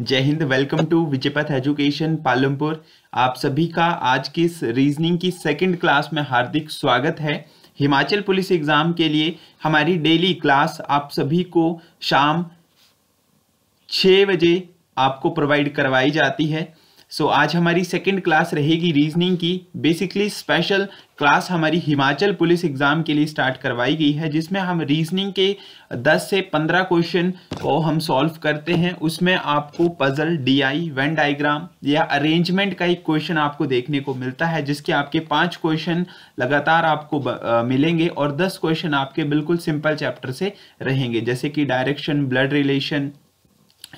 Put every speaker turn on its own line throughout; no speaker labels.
जय हिंद welcome to Vijaypath education Palampur आप सभी का आज की इस रीजनिंग की सेकंड क्लास में हार्दिक स्वागत है हिमाचल पुलिस एग्जाम के लिए हमारी डेली क्लास आप सभी को शाम छः बजे आपको प्रोवाइड करवाई जाती है सो so, आज हमारी सेकेंड क्लास रहेगी रीजनिंग की बेसिकली स्पेशल क्लास हमारी हिमाचल पुलिस एग्ज़ाम के लिए स्टार्ट करवाई गई है जिसमें हम रीजनिंग के 10 से 15 क्वेश्चन को हम सॉल्व करते हैं उसमें आपको पजल डीआई वेन डायग्राम या अरेंजमेंट का एक क्वेश्चन आपको देखने को मिलता है जिसके आपके पांच क्वेश्चन लगातार आपको मिलेंगे और दस क्वेश्चन आपके बिल्कुल सिंपल चैप्टर से रहेंगे जैसे कि direction blood relation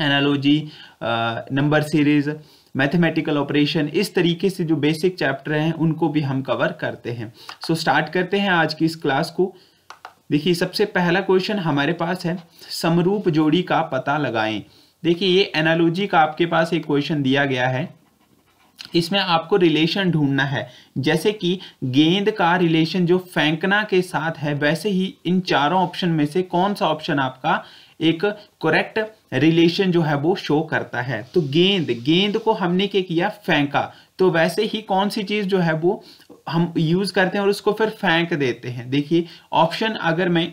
analogy number series mathematical operation इस तरीके से जो बेसिक चैप्टर हैं उनको भी हम कवर करते हैं सो so, स्टार्ट करते हैं आज की इस क्लास को देखिए सबसे पहला क्वेश्चन हमारे पास है समरूप जोड़ी का पता लगाएं देखिए ये एनालॉजी का आपके पास एक क्वेश्चन दिया गया है इसमें आपको रिलेशन ढूंढना है जैसे कि गेंद का रिलेशन जो फेंकना के साथ है वैसे ही इन चारों ऑप्शन में से कौन सा ऑप्शन आपका एक करेक्ट रिलेशन जो है वो शो करता है तो गेंद गेंद को हमने क्या किया फेंका तो वैसे ही कौन सी चीज़ जो है वो हम यूज़ करते हैं और उसको फिर फेंक देते हैं देखिए ऑप्शन अगर मैं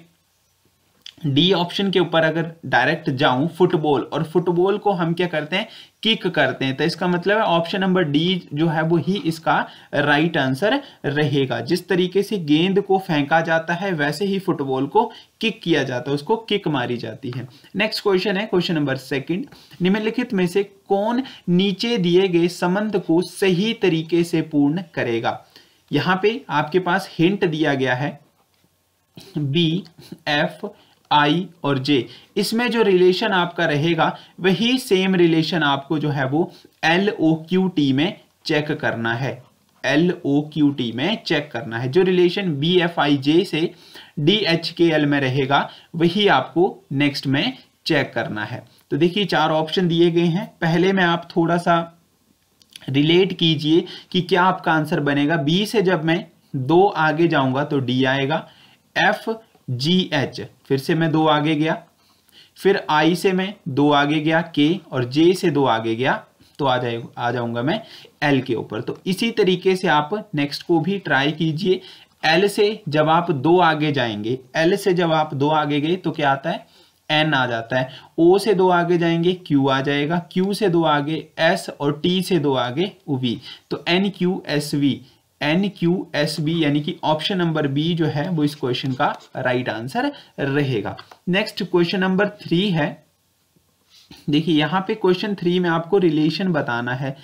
डी ऑप्शन के ऊपर अगर डायरेक्ट जाऊं फुटबॉल और फुटबॉल को हम क्या करते हैं किक करते हैं तो इसका मतलब है ऑप्शन नंबर डी जो है वो ही इसका राइट आंसर रहेगा जिस तरीके से गेंद को फेंका जाता है वैसे ही फुटबॉल को किक किया जाता है उसको किक मारी जाती है नेक्स्ट क्वेश्चन है क्वेश्चन नंबर सेकंड निम्नलिखित में से कौन नीचे दिए गए संबंध को सही तरीके से पूर्ण करेगा यहाँ पे आपके पास हिंट दिया गया है बी एफ आई और जे इसमें जो रिलेशन आपका रहेगा वही सेम रिलेशन आपको जो है वो एल ओ क्यू टी में चेक करना है एल ओ क्यू टी में चेक करना है जो relation B F I J से डी एच के एल में रहेगा वही आपको नेक्स्ट में चेक करना है तो देखिए चार ऑप्शन दिए गए हैं पहले में आप थोड़ा सा रिलेट कीजिए कि क्या आपका आंसर बनेगा बी से जब मैं दो आगे जाऊंगा तो डी आएगा एफ जी एच फिर से मैं दो आगे गया फिर आई से मैं दो आगे गया के और जे से दो आगे गया तो आ जाए आ जाऊंगा मैं एल के ऊपर तो इसी तरीके से आप नेक्स्ट को भी ट्राई कीजिए एल से जब आप दो आगे जाएंगे एल से जब आप दो आगे गए तो क्या आता है एन आ जाता है ओ से दो आगे जाएंगे क्यू आ जाएगा क्यू से दो आगे एस और टी से दो आगे वी तो N Q S V N Q S B यानी कि ऑप्शन नंबर बी जो है वो इस क्वेश्चन का राइट आंसर रहेगा नेक्स्ट क्वेश्चन नंबर थ्री है देखिए यहाँ पे क्वेश्चन थ्री में आपको रिलेशन बताना है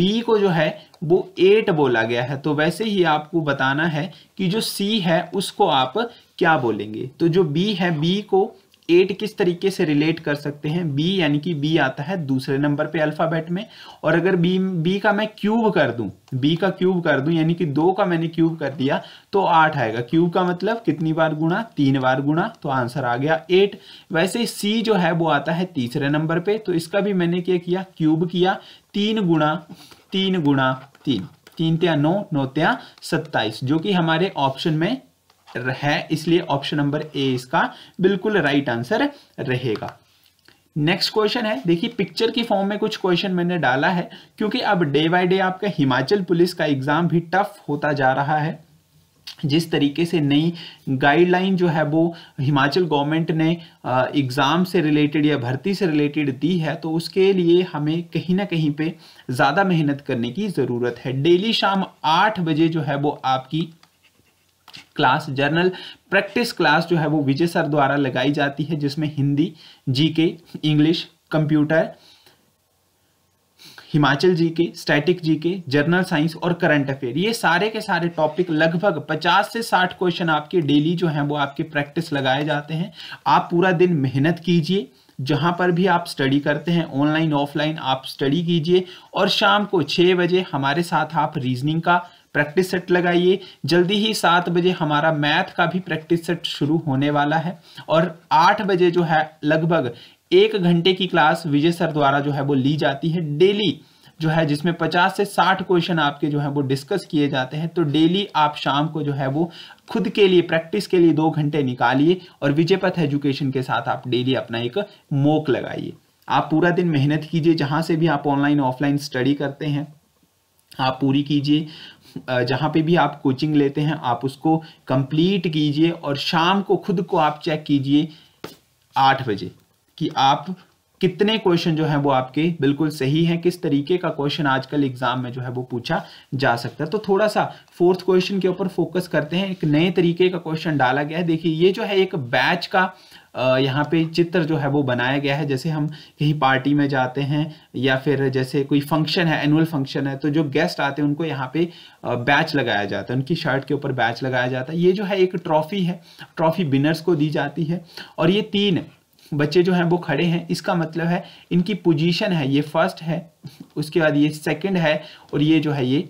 बी को जो है वो एट बोला गया है तो वैसे ही आपको बताना है कि जो सी है उसको आप क्या बोलेंगे तो जो बी है बी को एट किस तरीके से रिलेट कर सकते हैं बी यानी कि बी आता है दूसरे नंबर पे अल्फाबेट में और अगर बी बी का मैं क्यूब कर दूं बी का क्यूब कर दूं यानी कि दो का मैंने क्यूब कर दिया तो आठ आएगा क्यूब का मतलब कितनी बार गुणा तीन बार गुणा तो आंसर आ गया एट वैसे सी जो है वो आता है तीसरे नंबर पे तो इसका भी मैंने क्या किया क्यूब किया तीन गुणा तीन गुणा तीन तीन त्या नौ नौ त्या सत्ताईस जो कि हमारे ऑप्शन में है इसलिए ऑप्शन नंबर ए इसका बिल्कुल राइट आंसर रहेगा नेक्स्ट क्वेश्चन है देखिए पिक्चर की फॉर्म में कुछ क्वेश्चन मैंने डाला है क्योंकि अब डे बाय डे आपका हिमाचल पुलिस का एग्जाम भी टफ होता जा रहा है जिस तरीके से नई गाइडलाइन जो है वो हिमाचल गवर्नमेंट ने एग्ज़ाम से रिलेटेड या भर्ती से रिलेटेड दी है तो उसके लिए हमें कहीं ना कहीं पे ज़्यादा मेहनत करने की ज़रूरत है डेली शाम आठ बजे जो है वो आपकी क्लास जर्नल प्रैक्टिस क्लास जो है वो विजय सर द्वारा लगाई जाती है जिसमें Hindi GK English computer Himachal G K static G K general science और करंट अफेयर ये सारे के सारे टॉपिक लगभग 50 से 60 क्वेश्चन आपके डेली जो हैं वो आपके प्रैक्टिस लगाए जाते हैं आप पूरा दिन मेहनत कीजिए जहाँ पर भी आप स्टडी करते हैं ऑनलाइन ऑफलाइन आप स्टडी कीजिए और शाम को 6 बजे हमारे साथ आप रीजनिंग का प्रैक्टिस सेट लगाइए जल्दी ही सात बजे हमारा मैथ का भी प्रैक्टिस सेट शुरू होने वाला है और आठ बजे जो है लगभग एक घंटे की क्लास विजय सर द्वारा जो है वो ली जाती है डेली जो है जिसमें 50 से 60 क्वेश्चन आपके जो है वो डिस्कस किए जाते हैं तो डेली आप शाम को जो है वो खुद के लिए प्रैक्टिस के लिए दो घंटे निकालिए और विजयपथ एजुकेशन के साथ आप डेली अपना एक मोक लगाइए आप पूरा दिन मेहनत कीजिए जहां से भी आप ऑनलाइन ऑफलाइन स्टडी करते हैं आप पूरी कीजिए जहाँ पे भी आप कोचिंग लेते हैं आप उसको कंप्लीट कीजिए और शाम को खुद को आप चेक कीजिए आठ बजे कि आप कितने क्वेश्चन जो है वो आपके बिल्कुल सही हैं किस तरीके का क्वेश्चन आजकल एग्जाम में जो है वो पूछा जा सकता है तो थोड़ा सा फोर्थ क्वेश्चन के ऊपर फोकस करते हैं एक नए तरीके का क्वेश्चन डाला गया है देखिए ये जो है एक बैच का यहाँ पे चित्र जो है वो बनाया गया है जैसे हम कहीं पार्टी में जाते हैं या फिर जैसे कोई फंक्शन है एनुअल फंक्शन है तो जो गेस्ट आते हैं उनको यहाँ पे बैच लगाया जाता है उनकी शर्ट के ऊपर बैच लगाया जाता है ये जो है एक ट्रॉफी है ट्रॉफी बिनर्स को दी जाती है और ये तीन बच्चे जो हैं वो खड़े हैं इसका मतलब है इनकी पोजीशन है ये फर्स्ट है उसके बाद ये सेकंड है और ये जो है ये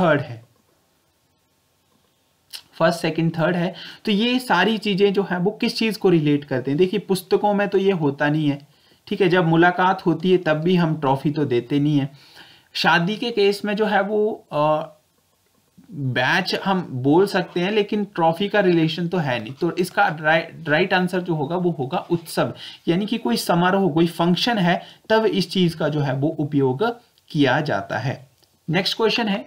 थर्ड है फर्स्ट सेकंड थर्ड है तो ये सारी चीज़ें जो हैं वो किस चीज़ को रिलेट करते हैं देखिए पुस्तकों में तो ये होता नहीं है ठीक है जब मुलाकात होती है तब भी हम ट्रॉफी तो देते नहीं है शादी के केस में जो है वो आ, बैच हम बोल सकते हैं लेकिन ट्रॉफी का रिलेशन तो है नहीं तो इसका राइट राइट आंसर जो होगा वो होगा उत्सव यानी कि कोई समारोह कोई फंक्शन है तब इस चीज़ का जो है वो उपयोग किया जाता है नेक्स्ट क्वेश्चन है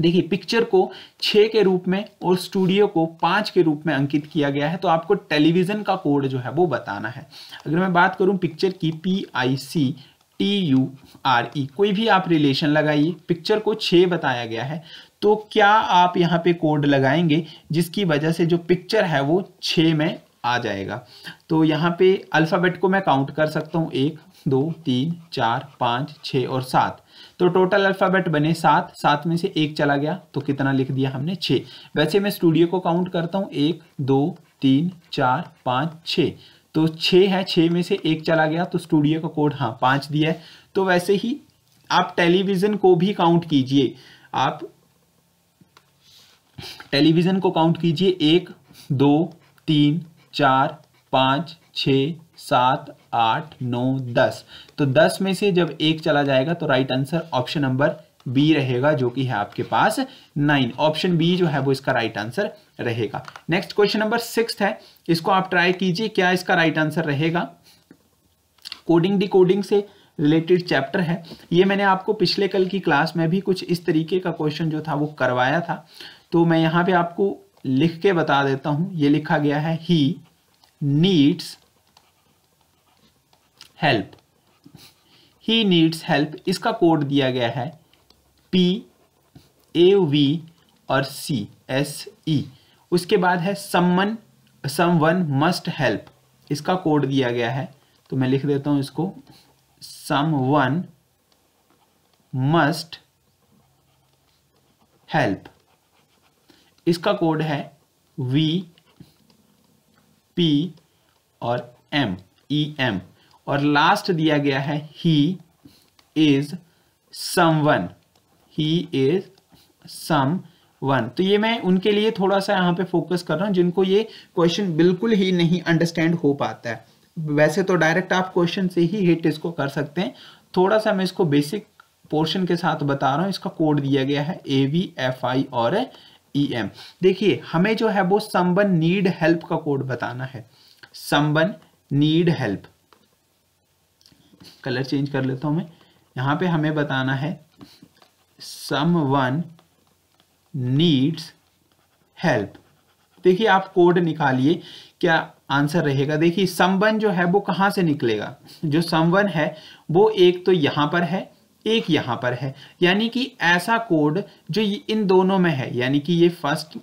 देखिए पिक्चर को छः के रूप में और स्टूडियो को पाँच के रूप में अंकित किया गया है तो आपको टेलीविज़न का कोड जो है वो बताना है अगर मैं बात करूँ पिक्चर की P I C T U R E कोई भी आप रिलेशन लगाइए पिक्चर को छः बताया गया है तो क्या आप यहाँ पे कोड लगाएंगे जिसकी वजह से जो पिक्चर है वो छः में आ जाएगा तो यहाँ पे अल्फ़ाबेट को मैं काउंट कर सकता हूँ एक दो तीन चार पाँच छः और सात तो टोटल अल्फ़ाबेट बने सात सात में से एक चला गया तो कितना लिख दिया हमने छः वैसे मैं स्टूडियो को काउंट करता हूँ एक दो तीन चार पाँच छः तो छः है छः में से एक चला गया तो स्टूडियो का कोड हाँ पाँच दिया है तो वैसे ही आप टेलीविज़न को भी काउंट कीजिए आप टेलीविज़न को काउंट कीजिए एक दो तीन चार पाँच छ सात आठ नौ दस तो दस में से जब एक चला जाएगा तो right answer option number B रहेगा जो कि है आपके पास नाइन ऑप्शन बी जो है वो इसका राइट आंसर रहेगा नेक्स्ट क्वेश्चन नंबर सिक्स है इसको आप ट्राई कीजिए क्या इसका राइट आंसर रहेगा कोडिंग डिकोडिंग से रिलेटेड चैप्टर है ये मैंने आपको पिछले कल की क्लास में भी कुछ इस तरीके का क्वेश्चन जो था वो करवाया था तो मैं यहाँ पे आपको लिख के बता देता हूँ ये लिखा गया है he needs help he needs help इसका कोड दिया गया है पी ए वी और सी एस ई उसके बाद है समन वन मस्ट हेल्प इसका कोड दिया गया है तो मैं लिख देता हूं इसको सम वन मस्ट हेल्प इसका कोड है वी पी और एम ई एम और लास्ट दिया गया है he is someone he is someone तो ये मैं उनके लिए थोड़ा सा यहाँ पे फोकस कर रहा हूँ जिनको ये क्वेश्चन बिल्कुल ही नहीं अंडरस्टैंड हो पाता है वैसे तो डायरेक्ट आप क्वेश्चन से ही हिट इसको कर सकते हैं थोड़ा सा मैं इसको बेसिक पोर्शन के साथ बता रहा हूँ इसका कोड दिया गया है ए वी एफ आई और ई e एम देखिए हमें जो है वो समबन नीड हेल्प का कोड बताना है someone need help colour change कर लेता हूँ मैं यहाँ पे हमें बताना है सम वन नीड्स हेल्प देखिए आप कोड निकालिए क्या आंसर रहेगा देखिए समवन जो है वो कहाँ से निकलेगा जो समवन है वो एक तो यहाँ पर है एक यहाँ पर है यानी कि ऐसा कोड जो इन दोनों में है यानी कि ये फर्स्ट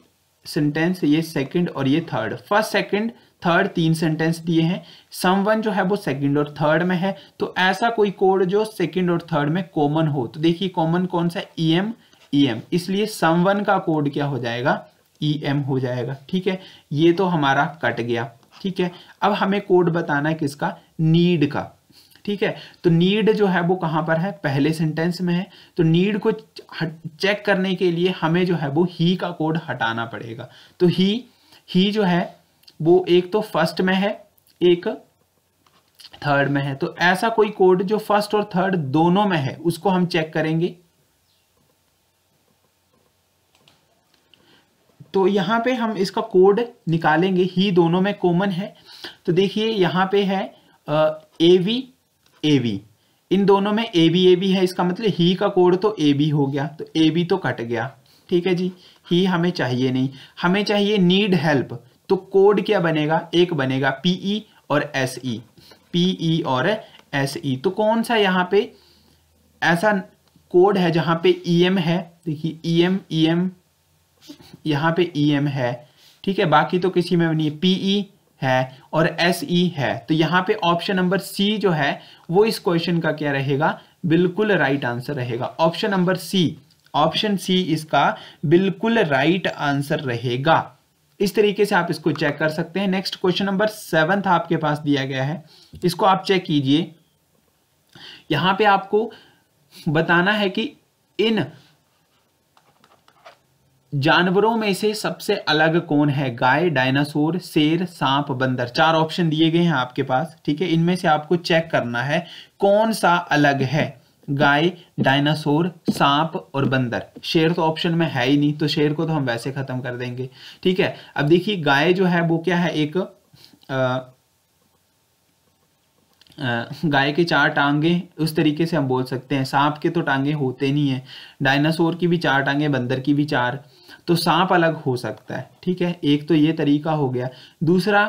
सेंटेंस ये सेकंड और ये थर्ड फर्स्ट सेकंड थर्ड तीन सेंटेंस दिए हैं सम वन जो है वो सेकंड और थर्ड में है तो ऐसा कोई कोड जो सेकंड और थर्ड में कॉमन हो तो देखिए कॉमन कौन सा ई एम ई एम इसलिए सम वन का कोड क्या हो जाएगा ई e एम हो जाएगा ठीक है ये तो हमारा कट गया ठीक है अब हमें कोड बताना है किसका नीड का ठीक है तो नीड जो है वो कहां पर है पहले सेंटेंस में है तो नीड को चेक करने के लिए हमें जो है वो ही का कोड हटाना पड़ेगा तो ही ही जो है वो एक तो फर्स्ट में है एक थर्ड में है तो ऐसा कोई कोड जो फर्स्ट और थर्ड दोनों में है उसको हम चेक करेंगे तो यहाँ पे हम इसका कोड निकालेंगे ही दोनों में कॉमन है तो देखिए यहां पे है ए वी ए वी इन दोनों में ए बी ए बी है इसका मतलब ही का कोड तो ए बी हो गया तो ए बी तो कट गया ठीक है जी ही हमें चाहिए नहीं हमें चाहिए नीड हेल्प तो कोड क्या बनेगा एक बनेगा पीई e और एसई पीई e। e और एसई तो कौन सा यहां पे ऐसा कोड है जहां पे ईएम है देखिए ईएम ईएम पर पे ईएम है ठीक है बाकी तो किसी में नहीं पीई है और एसई है तो यहां पे ऑप्शन नंबर सी जो है वो इस क्वेश्चन का क्या रहेगा बिल्कुल राइट आंसर रहेगा option number C option C इसका बिल्कुल राइट आंसर रहेगा इस तरीके से आप इसको चेक कर सकते हैं नेक्स्ट क्वेश्चन नंबर सेवंथ आपके पास दिया गया है इसको आप चेक कीजिए यहां पे आपको बताना है कि इन जानवरों में से सबसे अलग कौन है गाय डायनासोर शेर सांप बंदर चार ऑप्शन दिए गए हैं आपके पास ठीक है इनमें से आपको चेक करना है कौन सा अलग है गाय डायनासोर सांप और बंदर शेर तो ऑप्शन में है ही नहीं तो शेर को तो हम वैसे खत्म कर देंगे ठीक है अब देखिए गाय जो है वो क्या है एक आ, गाय के चार टांगे उस तरीके से हम बोल सकते हैं सांप के तो टांगे होते नहीं है डायनासोर की भी चार टांगे बंदर की भी चार तो सांप अलग हो सकता है ठीक है एक तो ये तरीका हो गया दूसरा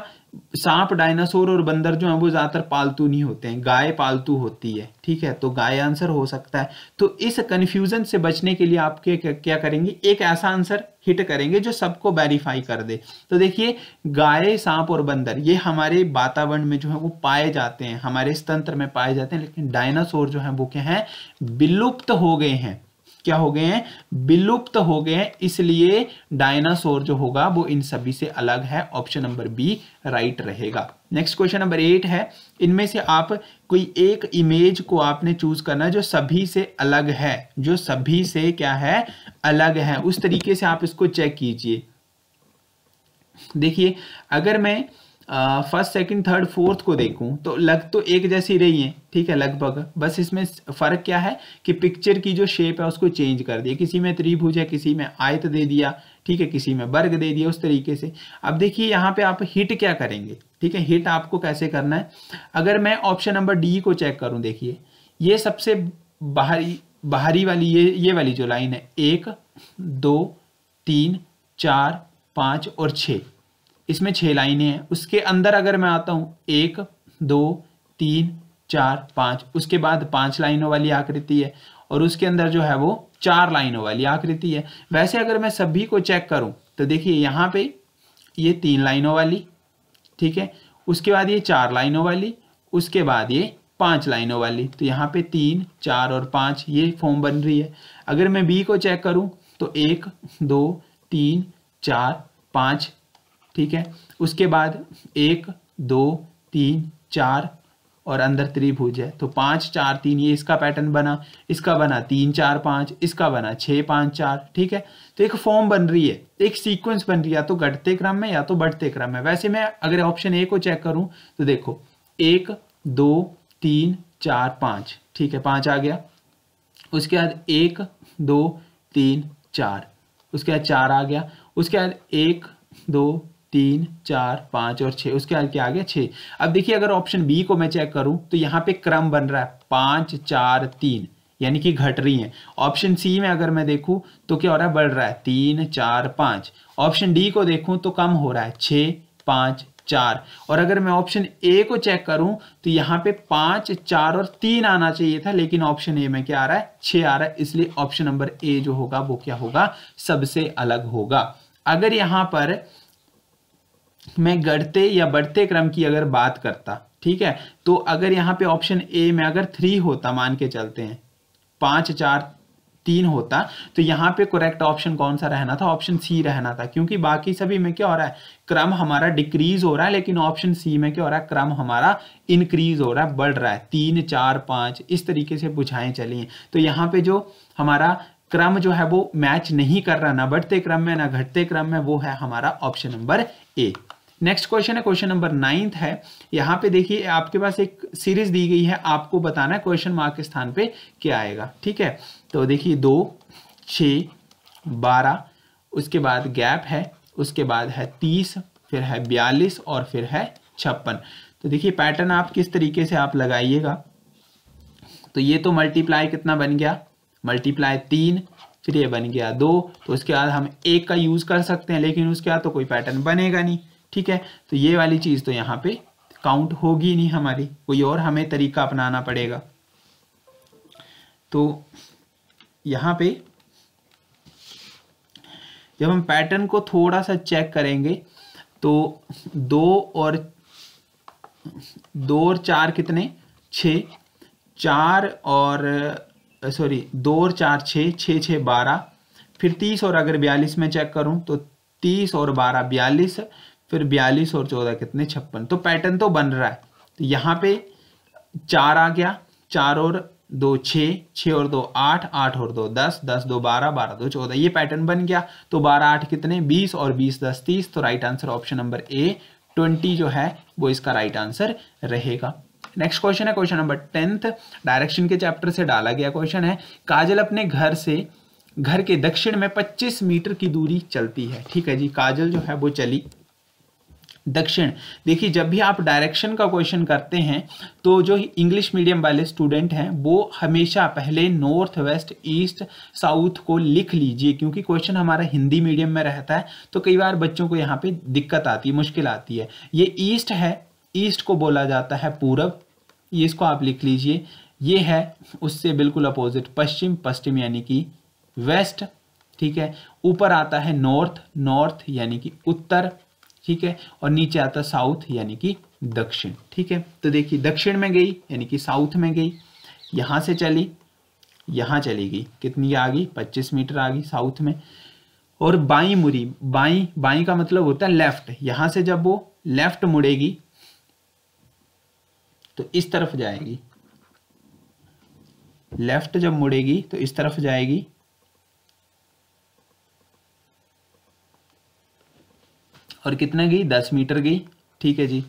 सांप डायनासोर और बंदर जो है वो ज़्यादातर पालतू नहीं होते हैं गाय पालतू होती है ठीक है तो गाय आंसर हो सकता है तो इस कंफ्यूजन से बचने के लिए आपके क्या करेंगे एक ऐसा आंसर हिट करेंगे जो सबको वेरीफाई कर दे तो देखिए गाय सांप और बंदर ये हमारे वातावरण में जो है वो पाए जाते हैं हमारे स्तंत्र तंत्र में पाए जाते हैं लेकिन डायनासोर जो है वो क्या है विलुप्त हो गए हैं क्या हो गए हैं विलुप्त हो गए हैं इसलिए डायनासोर जो होगा वो इन सभी से अलग है ऑप्शन नंबर बी राइट रहेगा नेक्स्ट क्वेश्चन नंबर एट है इनमें से आप कोई एक इमेज को आपने चूज करना जो सभी से अलग है जो सभी से क्या है अलग है उस तरीके से आप इसको चेक कीजिए देखिए अगर मैं फर्स्ट सेकंड थर्ड फोर्थ को देखूं तो लग तो एक जैसी रही है ठीक है लगभग बस इसमें फ़र्क क्या है कि पिक्चर की जो शेप है उसको चेंज कर दिया किसी में त्रिभुज है किसी में आयत दे दिया ठीक है किसी में वर्ग दे दिया उस तरीके से अब देखिए यहाँ पे आप हिट क्या करेंगे ठीक है हिट आपको कैसे करना है अगर मैं ऑप्शन नंबर डी को चेक करूँ देखिए ये सबसे बाहरी बाहरी वाली ये ये वाली जो लाइन है एक दो तीन चार पाँच और छः इसमें छह लाइनें हैं उसके अंदर अगर मैं आता हूँ एक दो तीन चार पाँच उसके बाद पांच लाइनों वाली आकृति है और उसके अंदर जो है वो चार लाइनों वाली आकृति है वैसे अगर मैं सभी को चेक करूँ तो देखिए यहाँ पे ये तीन लाइनों वाली ठीक है उसके बाद ये चार लाइनों वाली उसके बाद ये पांच लाइनों वाली तो यहाँ पे तीन चार और पाँच ये फॉर्म बन रही है अगर मैं बी को चेक करूँ तो एक दो तीन चार पाँच ठीक है उसके बाद एक दो तीन चार और अंदर त्रिभुज है तो पाँच चार तीन ये इसका पैटर्न बना इसका बना तीन चार पाँच इसका बना छः पाँच चार ठीक है तो एक फॉर्म बन रही है एक सीक्वेंस बन रही है या तो घटते क्रम में या तो बढ़ते क्रम में वैसे मैं अगर ऑप्शन ए को चेक करूँ तो देखो एक दो तीन चार पाँच ठीक है पाँच आ गया उसके बाद एक दो तीन चार उसके बाद चार आ गया उसके बाद एक दो तीन चार पाँच और छः उसके आगे आगे छः अब देखिए अगर ऑप्शन बी को मैं चेक करूँ तो यहाँ पे क्रम बन रहा है पाँच चार तीन यानी कि घट रही हैं ऑप्शन सी में अगर मैं देखूँ तो क्या हो रहा है बढ़ रहा है तीन चार पाँच ऑप्शन डी को देखूँ तो कम हो रहा है छः पाँच चार और अगर मैं ऑप्शन ए को चेक करूं तो यहाँ पे पाँच चार और तीन आना चाहिए था लेकिन ऑप्शन ए में क्या आ रहा है छः आ रहा है इसलिए ऑप्शन नंबर ए जो होगा वो क्या होगा सबसे अलग होगा अगर यहाँ पर मैं गढ़ते या बढ़ते क्रम की अगर बात करता ठीक है तो अगर यहाँ पे ऑप्शन ए में अगर थ्री होता मान के चलते हैं पांच चार तीन होता तो यहाँ पे करेक्ट ऑप्शन कौन सा रहना था ऑप्शन सी रहना था क्योंकि बाकी सभी में क्या हो रहा है क्रम हमारा डिक्रीज हो रहा है लेकिन ऑप्शन सी में क्या हो रहा है क्रम हमारा इंक्रीज हो रहा है बढ़ रहा है तीन चार पांच इस तरीके से बुझाएं चलिए तो यहाँ पे जो हमारा क्रम जो है वो मैच नहीं कर रहा ना बढ़ते क्रम में ना घटते क्रम में वो है हमारा option number A next question है क्वेश्चन नंबर नाइन्थ है यहाँ पे देखिए आपके पास एक सीरीज दी गई है आपको बताना है क्वेश्चन मार्क के स्थान पे क्या आएगा ठीक है तो देखिए दो छ बारह उसके बाद गैप है उसके बाद है तीस फिर है बयालीस और फिर है छप्पन तो देखिए पैटर्न आप किस तरीके से आप लगाइएगा तो ये तो मल्टीप्लाई कितना बन गया मल्टीप्लाई तीन फिर ये बन गया दो तो उसके बाद हम एक का यूज़ कर सकते हैं लेकिन उसके बाद तो कोई पैटर्न बनेगा नहीं ठीक है तो ये वाली चीज़ तो यहाँ पे काउंट होगी नहीं हमारी कोई और हमें तरीका अपनाना पड़ेगा तो यहाँ पे जब हम पैटर्न को थोड़ा सा चेक करेंगे तो दो और दो और चार कितने छ चार और सॉरी दो और चार छ छ छ बारह फिर तीस और अगर बयालीस में चेक करूं तो तीस और बारह बयालीस फिर बयालीस और चौदह कितने छप्पन तो पैटर्न तो बन रहा है तो यहाँ पे चार आ गया चार और दो छ छ और दो आठ आठ और दो दस दस दो बारह बारह दो चौदह ये पैटर्न बन गया तो बारह आठ कितने बीस और बीस दस तीस तो right answer option number A twenty जो है वो इसका राइट आंसर रहेगा नेक्स्ट क्वेश्चन है क्वेश्चन नंबर टेंथ डायरेक्शन के चैप्टर से डाला गया क्वेश्चन है काजल अपने घर से घर के दक्षिण में 25 मीटर की दूरी चलती है ठीक है जी काजल जो है वो चली दक्षिण देखिए जब भी आप डायरेक्शन का क्वेश्चन करते हैं तो जो इंग्लिश मीडियम वाले स्टूडेंट हैं वो हमेशा पहले नॉर्थ वेस्ट ईस्ट साउथ को लिख लीजिए क्योंकि क्वेश्चन हमारा हिंदी मीडियम में रहता है तो कई बार बच्चों को यहाँ पे दिक्कत आती है मुश्किल आती है ये ईस्ट है ईस्ट को बोला जाता है पूरब ये इसको आप लिख लीजिए ये है उससे बिल्कुल अपोजिट पश्चिम पश्चिम यानी कि वेस्ट ठीक है ऊपर आता है नॉर्थ नॉर्थ यानी कि उत्तर ठीक है और नीचे आता साउथ यानी कि दक्षिण ठीक है तो देखिए दक्षिण में गई यानी कि साउथ में गई यहां से चली यहां चली गई कितनी आ गई पच्चीस मीटर आ गई साउथ में और बाई मुड़ी बाई बाई का मतलब होता है लेफ्ट यहां से जब वो लेफ्ट मुड़ेगी तो इस तरफ जाएगी लेफ्ट जब मुड़ेगी तो इस तरफ जाएगी और कितने गई दस मीटर गई ठीक है जी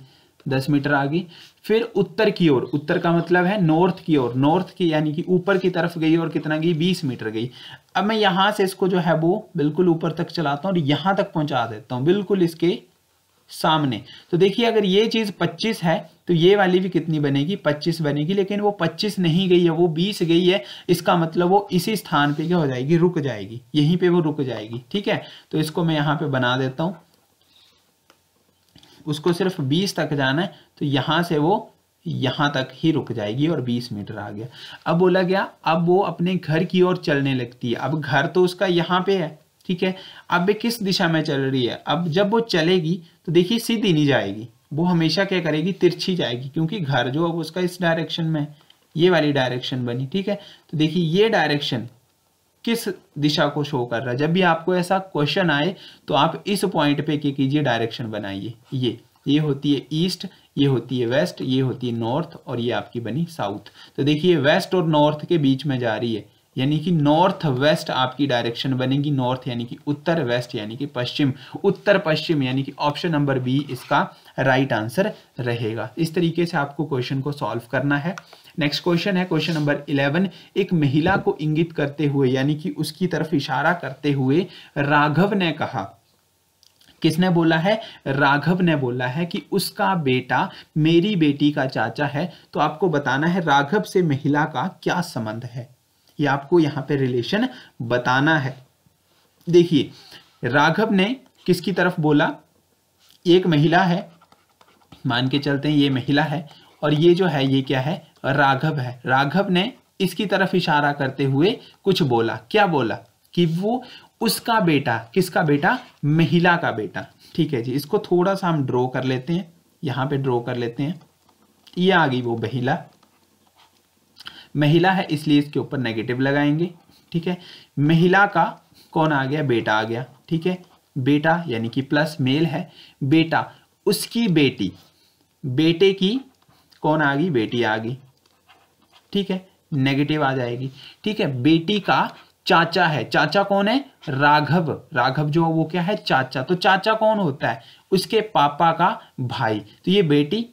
दस मीटर आ गई फिर उत्तर की ओर उत्तर का मतलब है नॉर्थ की ओर नॉर्थ की यानी कि ऊपर की तरफ गई और कितना गई बीस मीटर गई अब मैं यहां से इसको जो है वो बिल्कुल ऊपर तक चलाता हूँ और यहां तक पहुंचा देता हूँ बिल्कुल इसके सामने तो देखिए अगर ये चीज़ 25 है तो ये वाली भी कितनी बनेगी 25 बनेगी लेकिन वो 25 नहीं गई है वो 20 गई है इसका मतलब वो इसी स्थान पे क्या हो जाएगी रुक जाएगी यहीं पे वो रुक जाएगी ठीक है तो इसको मैं यहाँ पे बना देता हूँ उसको सिर्फ बीस तक जाना है तो यहाँ से वो यहाँ तक ही रुक जाएगी और 20 मीटर आ गया अब बोला गया अब वो अपने घर की ओर चलने लगती है अब घर तो उसका यहाँ पे है ठीक है अब वे किस दिशा में चल रही है अब जब वो चलेगी तो देखिए सीधी नहीं जाएगी वो हमेशा क्या करेगी तिरछी जाएगी क्योंकि घर जो अब उसका इस डायरेक्शन में है ये वाली डायरेक्शन बनी ठीक है तो देखिए ये डायरेक्शन किस दिशा को शो कर रहा है जब भी आपको ऐसा क्वेश्चन आए तो आप इस पॉइंट पे क्या कीजिए डायरेक्शन बनाइए ये ये होती है ईस्ट ये होती है वेस्ट ये होती है नॉर्थ और ये आपकी बनी साउथ तो देखिए वेस्ट और नॉर्थ के बीच में जा रही है यानी कि नॉर्थ वेस्ट आपकी डायरेक्शन बनेगी नॉर्थ यानी कि उत्तर वेस्ट यानी कि पश्चिम उत्तर पश्चिम यानी कि ऑप्शन नंबर बी इसका राइट right आंसर रहेगा इस तरीके से आपको क्वेश्चन को सॉल्व करना है नेक्स्ट क्वेश्चन है क्वेश्चन नंबर इलेवन एक महिला को इंगित करते हुए यानी कि उसकी तरफ इशारा करते हुए राघव ने कहा किसने बोला है राघव ने बोला है कि उसका बेटा मेरी बेटी का चाचा है तो आपको बताना है राघव से महिला का क्या संबंध है ये आपको यहाँ पे रिलेशन बताना है देखिए राघव ने किसकी तरफ बोला एक महिला है मान के चलते हैं ये महिला है और ये जो है ये क्या है राघव है राघव ने इसकी तरफ इशारा करते हुए कुछ बोला क्या बोला कि वो उसका बेटा किसका बेटा महिला का बेटा ठीक है जी इसको थोड़ा सा हम ड्रॉ कर लेते हैं यहाँ पे ड्रॉ कर लेते हैं ये आ गई वो महिला महिला है इसलिए इसके ऊपर नेगेटिव लगाएंगे ठीक है महिला का कौन आ गया बेटा आ गया ठीक है बेटा यानी कि प्लस मेल है बेटा उसकी बेटी बेटे की कौन आ गई बेटी आ गई ठीक है नेगेटिव आ जाएगी ठीक है बेटी का चाचा है चाचा कौन है राघव राघव जो वो क्या है चाचा तो चाचा कौन होता है उसके पापा का भाई तो ये बेटी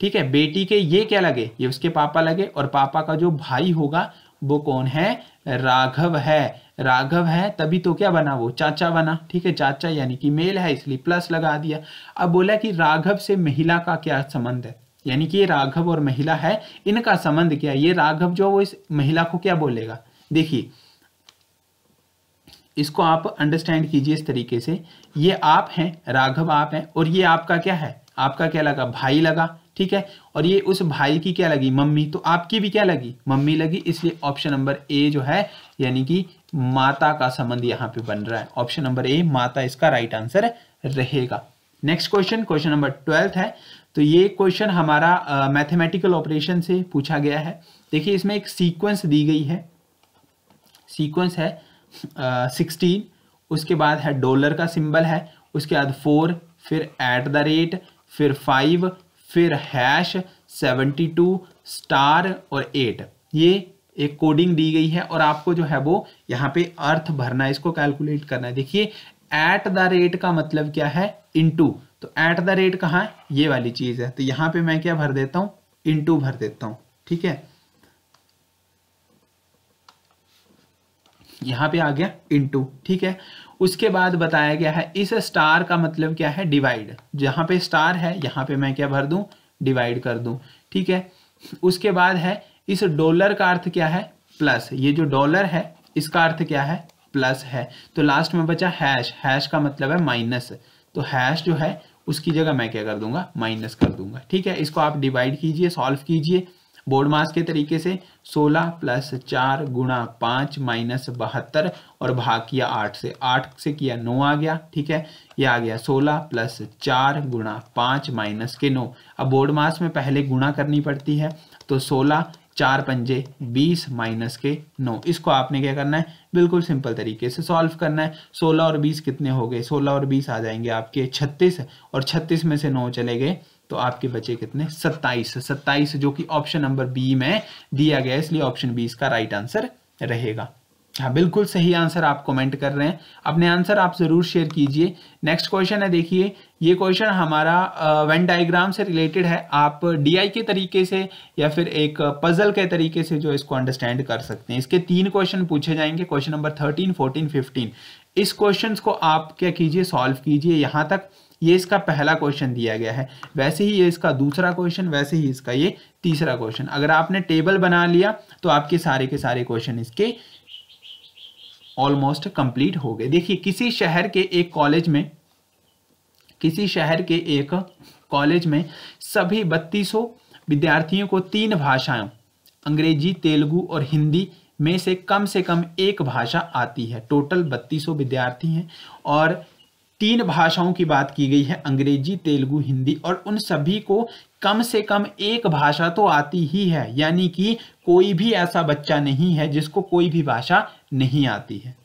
ठीक है बेटी के ये क्या लगे ये उसके पापा लगे और पापा का जो भाई होगा वो कौन है राघव है राघव है तभी तो क्या बना वो चाचा बना ठीक है चाचा यानी कि मेल है इसलिए प्लस लगा दिया अब बोला कि राघव से महिला का क्या संबंध है यानी कि ये राघव और महिला है इनका संबंध क्या ये राघव जो वो इस महिला को क्या बोलेगा देखिए इसको आप अंडरस्टैंड कीजिए इस तरीके से ये आप हैं राघव आप हैं और ये आपका क्या है आपका क्या लगा भाई लगा ठीक है और ये उस भाई की क्या लगी मम्मी तो आपकी भी क्या लगी मम्मी लगी इसलिए ऑप्शन नंबर ए जो है यानी कि माता का संबंध यहाँ पे बन रहा है ऑप्शन नंबर ए माता इसका राइट आंसर रहेगा next question question number twelfth है तो ये क्वेश्चन हमारा मैथमेटिकल uh, ऑपरेशन से पूछा गया है देखिए इसमें एक सीक्वेंस दी गई है सीक्वेंस है सिक्सटीन uh, उसके बाद है डॉलर का सिंबल है उसके बाद फोर फिर एट द रेट फिर फाइव फिर हैश सेवेंटी टू स्टार और एट ये एक कोडिंग दी गई है और आपको जो है वो यहाँ पे अर्थ भरना है इसको कैलकुलेट करना है देखिए एट द रेट का मतलब क्या है इनटू तो एट द रेट कहा ये वाली चीज़ है तो यहाँ पे मैं क्या भर देता हूँ इनटू भर देता हूँ ठीक है यहाँ पे आ गया इनटू ठीक है उसके बाद बताया गया है इस स्टार का मतलब क्या है डिवाइड जहां पे स्टार है यहां पे मैं क्या भर दू डिवाइड कर दू ठीक है उसके बाद है इस डॉलर का अर्थ क्या है प्लस ये जो डॉलर है इसका अर्थ क्या है प्लस है तो लास्ट में बचा हैश हैश का मतलब है माइनस तो हैश जो है उसकी जगह मैं क्या कर दूंगा माइनस कर दूंगा ठीक है इसको आप डिवाइड कीजिए सॉल्व कीजिए बोर्ड मास के तरीके से 16 प्लस चार गुणा पाँच माइनस बहत्तर और भाग किया आठ से आठ से किया नौ आ गया ठीक है ये आ गया 16 प्लस चार गुणा पाँच माइनस के नौ अब बोर्ड मास में पहले गुणा करनी पड़ती है तो 16 चार पंजे बीस माइनस के नौ इसको आपने क्या करना है बिल्कुल सिंपल तरीके से सॉल्व करना है सोलह और बीस कितने हो गए सोलह और बीस आ जाएंगे आपके छत्तीस और छत्तीस में से नौ चले गए तो आपके बचे कितने सत्ताईस सत्ताईस जो कि ऑप्शन नंबर बी में दिया गया इसलिए ऑप्शन बी इसका राइट आंसर रहेगा हाँ बिल्कुल सही आंसर आप कमेंट कर रहे हैं अपने आंसर आप ज़रूर शेयर कीजिए नेक्स्ट क्वेश्चन है देखिए ये क्वेश्चन हमारा वेन डायग्राम से रिलेटेड है आप डीआई के तरीके से या फिर एक पजल के तरीके से जो इसको अंडरस्टैंड कर सकते हैं इसके तीन क्वेश्चन पूछे जाएंगे question number thirteen fourteen fifteen इस क्वेश्चन को आप क्या कीजिए सॉल्व कीजिए यहाँ तक ये इसका पहला क्वेश्चन दिया गया है वैसे ही ये इसका दूसरा क्वेश्चन वैसे ही इसका ये तीसरा क्वेश्चन अगर आपने टेबल बना लिया तो आपके सारे के सारे क्वेश्चन इसके ऑलमोस्ट कंप्लीट हो गए देखिए किसी शहर के एक कॉलेज में किसी शहर के एक कॉलेज में सभी बत्तीसों विद्यार्थियों को तीन भाषाओं अंग्रेजी तेलुगु और हिंदी में से कम से कम एक भाषा आती है टोटल बत्तीसों विद्यार्थी हैं और तीन भाषाओं की बात की गई है अंग्रेजी तेलुगु हिंदी और उन सभी को कम से कम एक भाषा तो आती ही है यानी कि कोई भी ऐसा बच्चा नहीं है जिसको कोई भी भाषा नहीं आती है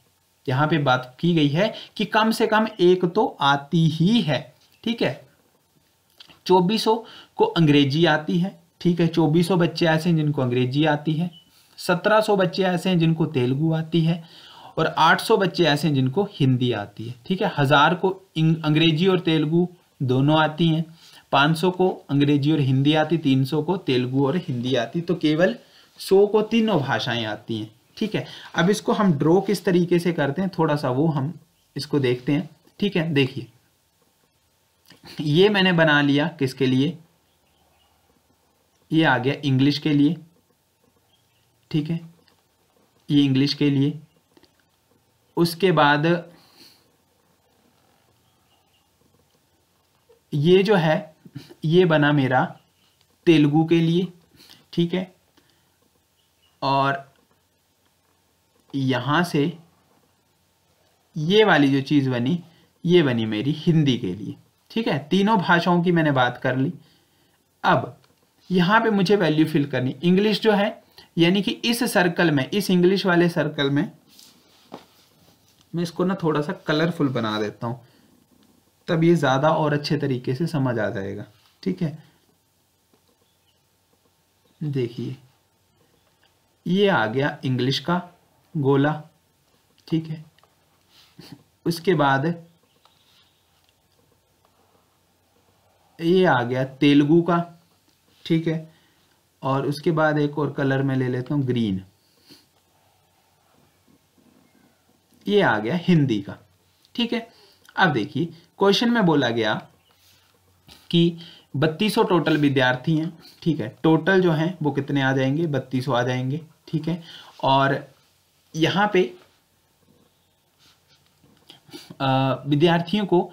यहाँ पे बात की गई है कि कम से कम एक तो आती ही है ठीक है चौबीसों को अंग्रेजी आती है ठीक है चौबीसों बच्चे ऐसे हैं जिनको अंग्रेजी आती है 1700 बच्चे ऐसे हैं जिनको तेलुगु आती है और 800 बच्चे ऐसे हैं जिनको हिंदी आती है ठीक है हज़ार को अंग्रेजी और तेलुगु दोनों आती हैं 500 को अंग्रेजी और हिंदी आती 300 को तेलुगु और हिंदी आती तो केवल 100 को तीनों भाषाएं आती हैं ठीक है अब इसको हम ड्रॉ किस तरीके से करते हैं थोड़ा सा वो हम इसको देखते हैं ठीक है देखिए ये मैंने बना लिया किसके लिए ये आ गया इंग्लिश के लिए ठीक है ये इंग्लिश के लिए उसके बाद ये जो है ये बना मेरा तेलुगु के लिए ठीक है और यहाँ से ये वाली जो चीज़ बनी ये बनी मेरी हिंदी के लिए ठीक है तीनों भाषाओं की मैंने बात कर ली अब यहाँ पे मुझे वैल्यू फिल करनी इंग्लिश जो है यानी कि इस सर्कल में इस इंग्लिश वाले सर्कल में मैं इसको ना थोड़ा सा कलरफुल बना देता हूं तब ये ज़्यादा और अच्छे तरीके से समझ आ जाएगा ठीक है देखिए ये आ गया इंग्लिश का गोला ठीक है उसके बाद ये आ गया तेलुगु का ठीक है और उसके बाद एक और कलर में ले लेता हूँ ग्रीन ये आ गया हिंदी का ठीक है अब देखिए क्वेश्चन में बोला गया कि 3200 टोटल विद्यार्थी हैं ठीक है टोटल जो हैं वो कितने आ जाएंगे 3200 आ जाएंगे ठीक है और यहाँ पे विद्यार्थियों को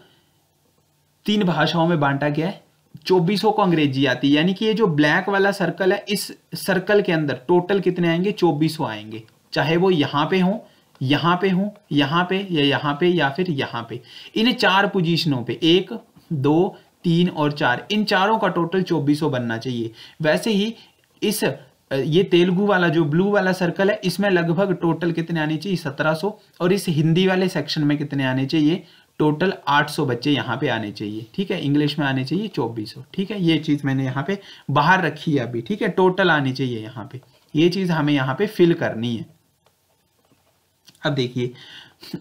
तीन भाषाओं में बांटा गया है चौबीसों को अंग्रेजी आती है यानी कि ये जो ब्लैक वाला सर्कल है इस सर्कल के अंदर टोटल कितने आएंगे चौबीसों आएंगे चाहे वो यहाँ पे हो यहाँ पे हो यहाँ पे या यहाँ पे या फिर यहाँ पे इन चार पोजिशनों पे एक दो तीन और चार इन चारों का टोटल चौबीसों बनना चाहिए वैसे ही इस ये तेलुगु वाला जो ब्लू वाला सर्कल है इसमें लगभग टोटल कितने आने चाहिए सत्रह और इस हिंदी वाले सेक्शन में कितने आने चाहिए टोटल 800 बच्चे यहाँ पे आने चाहिए ठीक है इंग्लिश में आने चाहिए 2400 ठीक है ये चीज़ मैंने यहाँ पे बाहर रखी है अभी ठीक है टोटल आने चाहिए यहाँ पे ये चीज़ हमें यहाँ पे फिल करनी है अब देखिए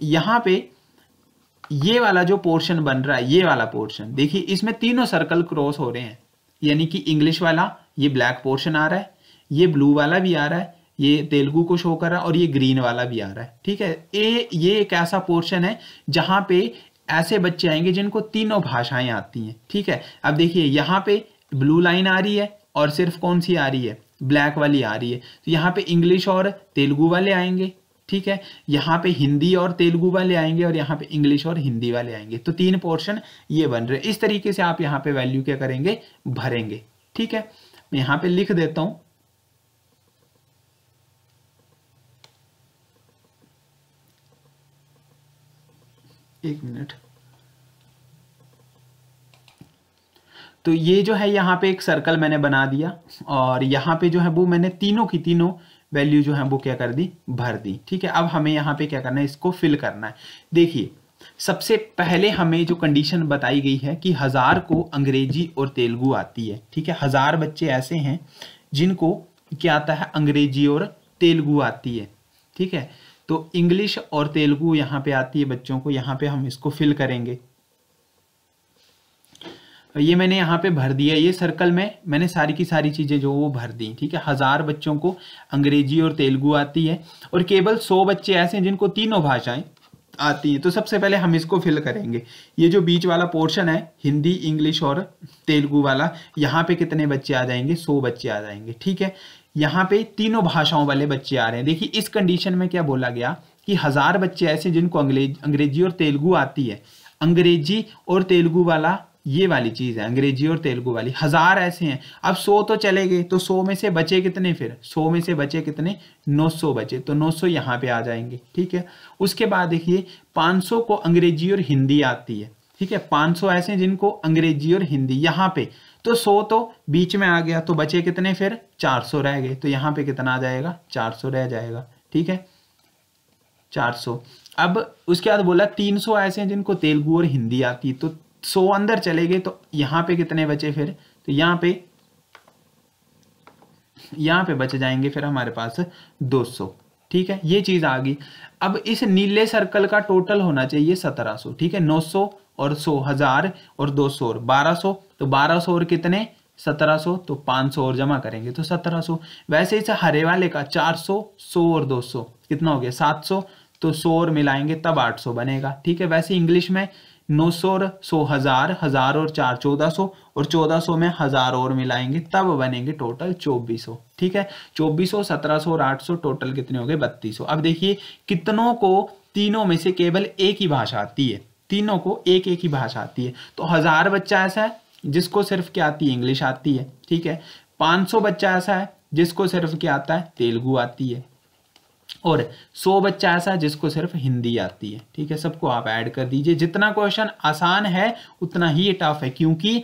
यहाँ पे ये वाला जो पोर्शन बन रहा है ये वाला पोर्शन देखिए इसमें तीनों सर्कल क्रॉस हो रहे हैं यानी कि इंग्लिश वाला ये ब्लैक पोर्शन आ रहा है ये ब्लू वाला भी आ रहा है ये तेलुगु को शो कर रहा है और ये ग्रीन वाला भी आ रहा है ठीक है ए ये एक ऐसा पोर्शन है जहाँ पे ऐसे बच्चे आएंगे जिनको तीनों भाषाएं आती हैं ठीक है अब देखिए यहाँ पे ब्लू लाइन आ रही है और सिर्फ कौन सी आ रही है ब्लैक वाली आ रही है तो यहाँ पे इंग्लिश और तेलुगु वाले आएंगे ठीक है यहाँ पे हिंदी और तेलुगु वाले आएंगे और यहाँ पे इंग्लिश और हिंदी वाले आएंगे तो तीन पोर्शन ये बन रहे इस तरीके से आप यहाँ पे वैल्यू क्या करेंगे भरेंगे ठीक है मैं यहाँ पे लिख देता हूँ एक मिनट तो ये जो है यहाँ पे एक सर्कल मैंने बना दिया और यहाँ पे जो है वो मैंने तीनों की तीनों वैल्यू जो है वो क्या कर दी भर दी ठीक है अब हमें यहाँ पे क्या करना है इसको फिल करना है देखिए सबसे पहले हमें जो कंडीशन बताई गई है कि हज़ार को अंग्रेजी और तेलुगु आती है ठीक है हज़ार बच्चे ऐसे हैं जिनको क्या आता है अंग्रेजी और तेलुगु आती है ठीक है तो इंग्लिश और तेलुगु यहाँ पे आती है बच्चों को यहाँ पे हम इसको फिल करेंगे ये मैंने यहाँ पे भर दिया ये सर्कल में मैंने सारी की सारी चीज़ें जो वो भर दी ठीक है हज़ार बच्चों को अंग्रेजी और तेलुगु आती है और केवल सौ बच्चे ऐसे हैं जिनको तीनों भाषाएं आती हैं तो सबसे पहले हम इसको फिल करेंगे ये जो बीच वाला पोर्शन है हिंदी इंग्लिश और तेलुगु वाला यहाँ पे कितने बच्चे आ जाएंगे सौ बच्चे आ जाएंगे ठीक है यहाँ पे तीनों भाषाओं वाले बच्चे आ रहे हैं देखिए इस कंडीशन में क्या बोला गया कि हज़ार बच्चे ऐसे जिनको अंग्रेज अंग्रेजी और तेलुगु आती है अंग्रेजी और तेलुगु वाला ये वाली चीज़ है अंग्रेजी और तेलुगु वाली हज़ार ऐसे हैं अब सौ तो चले गए तो सौ में से बचे कितने फिर सौ में से बचे कितने नौ सौ बचे तो नौ सौ यहाँ पे आ जाएंगे ठीक है उसके बाद देखिए पाँच सौ को अंग्रेजी और हिंदी आती है ठीक है पाँच सौ ऐसे हैं जिनको अंग्रेजी और हिंदी यहाँ पे तो सो तो बीच में आ गया तो बचे कितने फिर चार सौ रह गए तो यहाँ पे कितना आ जाएगा चार सौ रह जाएगा ठीक है चार सौ अब उसके बाद बोला तीन सौ ऐसे हैं जिनको तेलुगु और हिंदी आती तो सो अंदर चले गए तो यहाँ पे कितने बचे फिर तो यहाँ पे यहाँ पे बच जाएंगे फिर हमारे पास सौ ठीक है ये चीज आ गई अब इस नीले सर्कल का टोटल होना चाहिए 1700 ठीक है 900 और सौ हजार और दो सौ और बारह सौ तो बारह सौ और कितने सत्रह सौ तो पाँच सौ और जमा करेंगे तो सत्रह सौ वैसे इसे हरे वाले का चार सौ सौ और दो सौ कितना हो गया सात सौ तो सौ और मिलाएंगे तब आठ सौ बनेगा ठीक है वैसे इंग्लिश में नौ सौ और सौ हजार हजार और चार चौदह सौ और चौदह सौ में हजार और मिलाएंगे तब बनेंगे टोटल चौबीस सौ ठीक है चौबीस सौ सत्रह सौ और आठ सौ टोटल कितने हो गए बत्तीस सौ अब देखिए कितनों को तीनों में से केवल एक ही भाषा आती है तीनों को एक एक ही भाषा आती है तो हज़ार बच्चा ऐसा है जिसको सिर्फ क्या आती है इंग्लिश आती है ठीक है पाँच सौ बच्चा ऐसा है जिसको सिर्फ क्या आता है तेलुगु आती है और सौ बच्चा ऐसा है जिसको सिर्फ हिंदी आती है ठीक है सबको आप ऐड कर दीजिए जितना क्वेश्चन आसान है उतना ही टफ है क्योंकि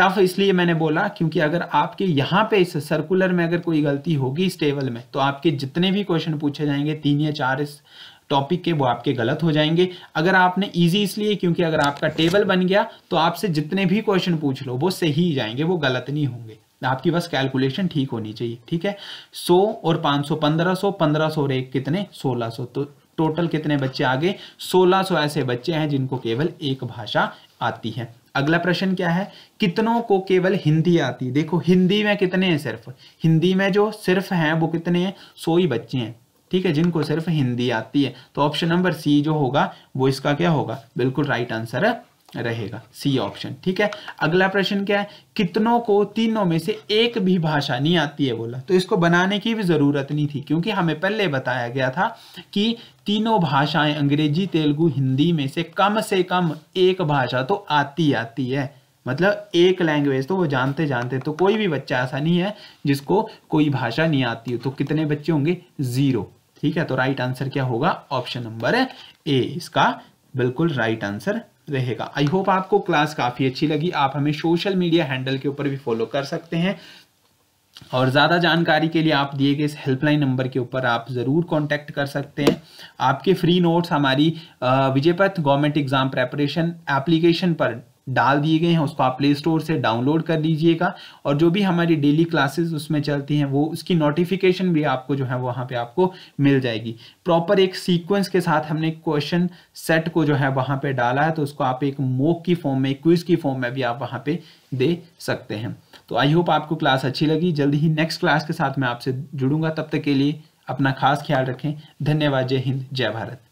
टफ इसलिए मैंने बोला क्योंकि अगर आपके यहाँ पे इस सर्कुलर में अगर कोई गलती होगी इस टेबल में तो आपके जितने भी क्वेश्चन पूछे जाएंगे तीन या चार इस टॉपिक के वो आपके गलत हो जाएंगे अगर आपने ईजी इसलिए क्योंकि अगर आपका टेबल बन गया तो आपसे जितने भी क्वेश्चन पूछ लो वो सही जाएंगे वो गलत नहीं होंगे आपकी बस कैलकुलेशन ठीक होनी चाहिए ठीक है 100 और 500 1500 1500 और एक कितने 1600 तो टोटल कितने बच्चे आगे 1600 ऐसे बच्चे हैं जिनको केवल एक भाषा आती है अगला प्रश्न क्या है कितनों को केवल हिंदी आती देखो हिंदी में कितने हैं सिर्फ हिंदी में जो सिर्फ हैं वो कितने हैं सो ही बच्चे हैं ठीक है जिनको सिर्फ हिंदी आती है तो ऑप्शन नंबर सी जो होगा वो इसका क्या होगा बिल्कुल राइट आंसर रहेगा सी ऑप्शन ठीक है अगला प्रश्न क्या है कितनों को तीनों में से एक भी भाषा नहीं आती है बोला तो इसको बनाने की भी ज़रूरत नहीं थी क्योंकि हमें पहले बताया गया था कि तीनों भाषाएं अंग्रेजी तेलुगु हिंदी में से कम से कम एक भाषा तो आती आती है मतलब एक लैंग्वेज तो वो जानते जानते तो कोई भी बच्चा ऐसा नहीं है जिसको कोई भाषा नहीं आती हो तो कितने बच्चे होंगे ज़ीरो ठीक है तो राइट आंसर क्या होगा ऑप्शन नंबर ए इसका बिल्कुल राइट आंसर रहेगा आई होप आपको क्लास काफ़ी अच्छी लगी आप हमें सोशल मीडिया हैंडल के ऊपर भी फॉलो कर सकते हैं और ज़्यादा जानकारी के लिए आप दिए गए इस हेल्पलाइन नंबर के ऊपर आप ज़रूर कांटेक्ट कर सकते हैं आपके फ्री नोट्स हमारी Vijaypath government exam preparation application पर डाल दिए गए हैं उसको आप प्ले स्टोर से डाउनलोड कर लीजिएगा और जो भी हमारी डेली क्लासेस उसमें चलती हैं वो उसकी नोटिफिकेशन भी आपको जो है वहाँ पे आपको मिल जाएगी प्रॉपर एक सीक्वेंस के साथ हमने क्वेश्चन सेट को जो है वहाँ पे डाला है तो उसको आप एक मोक की फॉर्म में क्विज की फॉर्म में भी आप वहाँ पर दे सकते हैं तो आई होप आपको क्लास अच्छी लगी जल्दी ही नेक्स्ट क्लास के साथ मैं आपसे जुड़ूंगा तब तक के लिए अपना खास ख्याल रखें धन्यवाद जय हिंद जय भारत